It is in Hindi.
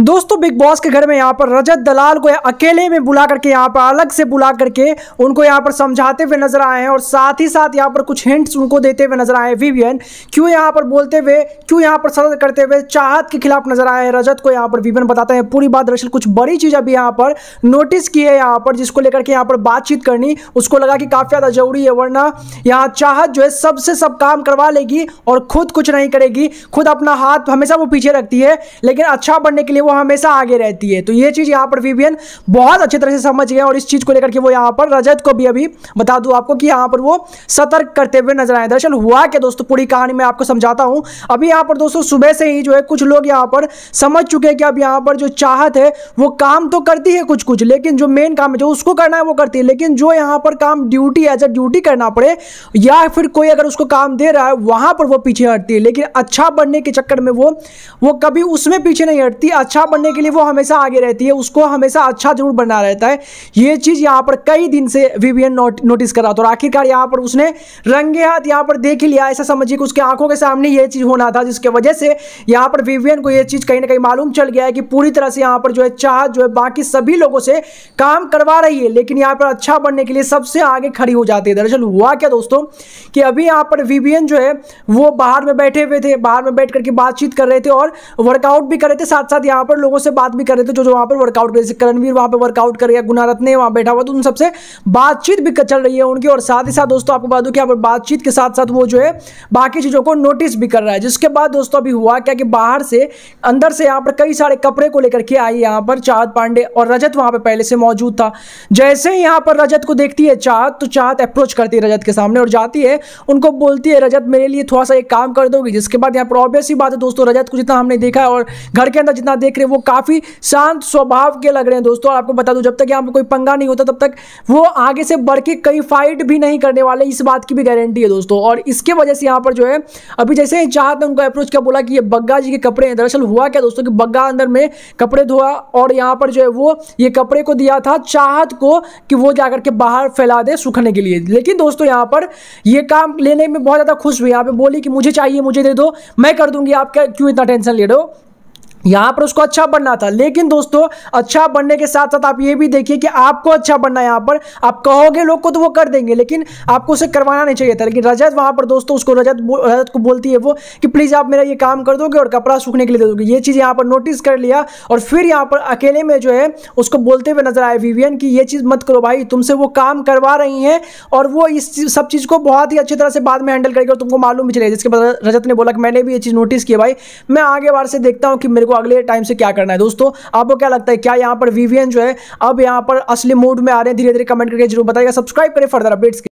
दोस्तों बिग बॉस के घर में यहाँ पर रजत दलाल को अकेले में बुला करके यहाँ पर अलग से बुला करके उनको यहाँ पर समझाते हुए नजर आए हैं और साथ ही साथ यहाँ पर कुछ हिंट्स उनको देते हुए नजर आए विवियन क्यों यहाँ पर बोलते हुए क्यों यहाँ पर सदर करते हुए चाहत के खिलाफ नजर आए हैं रजत को यहाँ पर विवियन बताते हैं पूरी बात दरअसल कुछ बड़ी चीज़ अभी यहाँ पर नोटिस की है यहाँ पर जिसको लेकर के यहाँ पर बातचीत करनी उसको लगा कि काफ़ी ज़्यादा जरूरी है वरना यहाँ चाहत जो है सबसे सब काम करवा लेगी और खुद कुछ नहीं करेगी खुद अपना हाथ हमेशा वो पीछे रखती है लेकिन अच्छा बनने के लिए वो हमेशा आगे रहती है तो ये चीज़ यहाँ पर विवियन बहुत अच्छी तरह से समझ गए और इस चीज़ को लेकर के वो यहाँ पर रजत को भी अभी बता दूँ आपको कि यहाँ पर वो सतर्क करते हुए नजर आए दरअसल हुआ क्या दोस्तों पूरी कहानी मैं आपको समझाता हूँ अभी यहाँ पर दोस्तों सुबह से ही जो है कुछ लोग यहाँ पर समझ चुके हैं कि अब यहाँ पर जो चाहत है वो काम तो करती है कुछ कुछ लेकिन जो मेन काम है जो उसको करना है वो करती है लेकिन जो यहाँ पर काम ड्यूटी एज अ ड्यूटी करना पड़े या फिर कोई अगर उसको काम दे रहा है वहाँ पर वो पीछे हटती है लेकिन अच्छा बनने के चक्कर में वो वो कभी उसमें पीछे नहीं हटती अच्छा अच्छा बनने के लिए वो हमेशा आगे रहती है उसको हमेशा अच्छा जरूर बना रहता है ये चीज़ यहाँ पर कई दिन से विवियन नोट, नोटिस कर रहा था और आखिरकार यहाँ पर उसने रंगे हाथ यहाँ पर देख ही लिया ऐसा समझिए कि उसके आंखों के सामने ये चीज़ होना था जिसके वजह से यहाँ पर विवियन को ये चीज़ कहीं ना कहीं मालूम चल गया है कि पूरी तरह से यहाँ पर जो है चाह जो है बाकी सभी लोगों से काम करवा रही है लेकिन यहाँ पर अच्छा बनने के लिए सबसे आगे खड़ी हो जाती है दरअसल हुआ क्या दोस्तों कि अभी यहाँ पर विवियन जो है वो बाहर में बैठे हुए थे बाहर में बैठ करके बातचीत कर रहे थे और वर्कआउट भी कर रहे थे साथ साथ यहाँ पर लोगों से बात भी कर रहे थे जो जो वहाँ पर वर्कआउट कर रहे करणवीर वहाँ पर वर्कआउट कर गया गुना रत्ने वहाँ बैठा हुआ तो उन सबसे बातचीत भी चल रही है उनकी और साथ ही साथ दोस्तों आपको बता दूँ कि यहाँ पर बातचीत के साथ साथ वो जो है बाकी चीज़ों को नोटिस भी कर रहा है जिसके बाद दोस्तों अभी हुआ क्या कि बाहर से अंदर से यहाँ पर कई सारे कपड़े को लेकर के आई यहाँ पर चाहत पांडे और रजत वहाँ पर पहले से मौजूद था जैसे ही यहाँ पर रजत को देखती है चाहत तो चाहत अप्रोच करती है रजत के सामने और जाती है उनको बोलती है रजत मेरे लिए थोड़ा सा एक काम कर दोगी जिसके बाद यहाँ पर ऑब्वियस ही बात है दोस्तों रजत को जितना हमने देखा है और घर के अंदर जितना देख रहे हैं वो काफ़ी शांत स्वभाव के लग रहे हैं दोस्तों और आपको बता दूं जब तक यहाँ पे कोई पंगा नहीं होता तब तक वो आगे से बढ़ के कई फाइट भी नहीं करने वाले इस बात की भी गारंटी है दोस्तों और इसके वजह से यहाँ पर जो है अभी जैसे ही चाहते उनको अप्रोच कर बोला कि ये बग्गा जी के कपड़े हैं दरअसल हुआ क्या दोस्तों कि बग्गा अंदर में कपड़े धोआ और यहाँ पर जो है वो ये कपड़े को दिया था चाहत को कि वो जा करके बाहर फैला दे सूखने के लिए लेकिन दोस्तों यहाँ पर ये काम लेने में बहुत ज़्यादा खुश हुई यहाँ पे बोली कि मुझे चाहिए मुझे दे दो मैं कर दूंगी आप क्यों इतना टेंशन ले रहे हो यहाँ पर उसको अच्छा बनना था लेकिन दोस्तों अच्छा बनने के साथ साथ आप ये भी देखिए कि आपको अच्छा बनना है यहाँ पर आप कहोगे लोग को तो वो कर देंगे लेकिन आपको उसे करवाना नहीं चाहिए था लेकिन रजत वहाँ पर दोस्तों उसको रजत रजत को बोलती है वो कि प्लीज़ आप मेरा ये काम कर दोगे और कपड़ा सूखने के लिए दे दोगे ये चीज़ यहाँ पर नोटिस कर लिया और फिर यहाँ पर अकेले में जो है उसको बोलते हुए नजर आए विवियन की ये चीज़ मत करो भाई तुमसे वो काम करवा रही है और वो इस सब चीज़ को बहुत ही अच्छी तरह से बाद में हैंडल करेगी और तुमको मालूम भी चलेगा जिसके बाद रजत ने बोला कि मैंने भी ये चीज़ नोटिस किया भाई मैं आगे बार से देखता हूँ कि मेरे को अगले टाइम से क्या करना है दोस्तों आपको क्या लगता है क्या यहाँ पर वीवीएन जो है अब यहाँ पर असली मूड में आ रहे हैं धीरे धीरे कमेंट करके जरूर बताएगा सब्सक्राइब करें फर्दर अपडेट्स